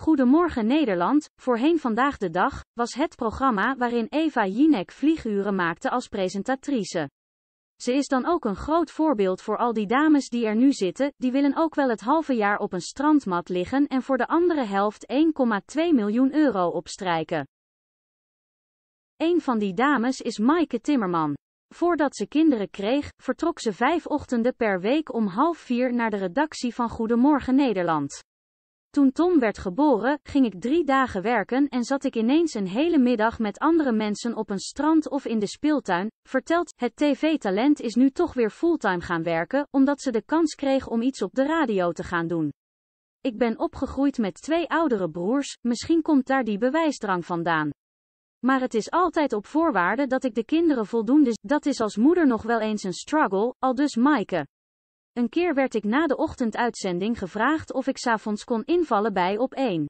Goedemorgen Nederland, voorheen vandaag de dag, was het programma waarin Eva Jinek vlieguren maakte als presentatrice. Ze is dan ook een groot voorbeeld voor al die dames die er nu zitten, die willen ook wel het halve jaar op een strandmat liggen en voor de andere helft 1,2 miljoen euro opstrijken. Een van die dames is Maaike Timmerman. Voordat ze kinderen kreeg, vertrok ze vijf ochtenden per week om half vier naar de redactie van Goedemorgen Nederland. Toen Tom werd geboren, ging ik drie dagen werken en zat ik ineens een hele middag met andere mensen op een strand of in de speeltuin, vertelt, het tv-talent is nu toch weer fulltime gaan werken, omdat ze de kans kreeg om iets op de radio te gaan doen. Ik ben opgegroeid met twee oudere broers, misschien komt daar die bewijsdrang vandaan. Maar het is altijd op voorwaarde dat ik de kinderen voldoende... Dus, dat is als moeder nog wel eens een struggle, al dus Maaike. Een keer werd ik na de ochtenduitzending gevraagd of ik s'avonds kon invallen bij op 1.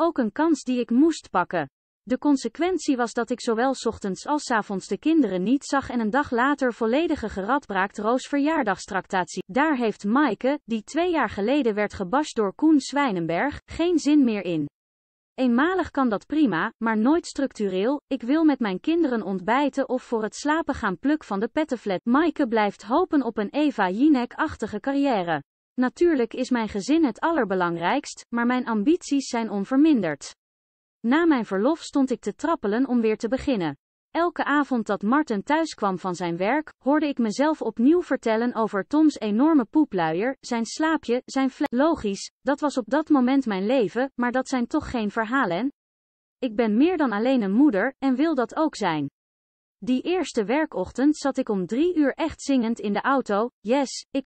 Ook een kans die ik moest pakken. De consequentie was dat ik zowel ochtends als s avonds de kinderen niet zag en een dag later volledige geradbraakt Roos verjaardagstractatie. Daar heeft Maike, die twee jaar geleden werd gebasht door Koen Zwijnenberg, geen zin meer in. Eenmalig kan dat prima, maar nooit structureel. Ik wil met mijn kinderen ontbijten of voor het slapen gaan pluk van de pettenflat. Maaike blijft hopen op een Eva Jinek-achtige carrière. Natuurlijk is mijn gezin het allerbelangrijkst, maar mijn ambities zijn onverminderd. Na mijn verlof stond ik te trappelen om weer te beginnen. Elke avond dat Martin thuis kwam van zijn werk, hoorde ik mezelf opnieuw vertellen over Toms enorme poepluier, zijn slaapje, zijn fle... Logisch, dat was op dat moment mijn leven, maar dat zijn toch geen verhalen? Ik ben meer dan alleen een moeder, en wil dat ook zijn. Die eerste werkochtend zat ik om drie uur echt zingend in de auto, yes, ik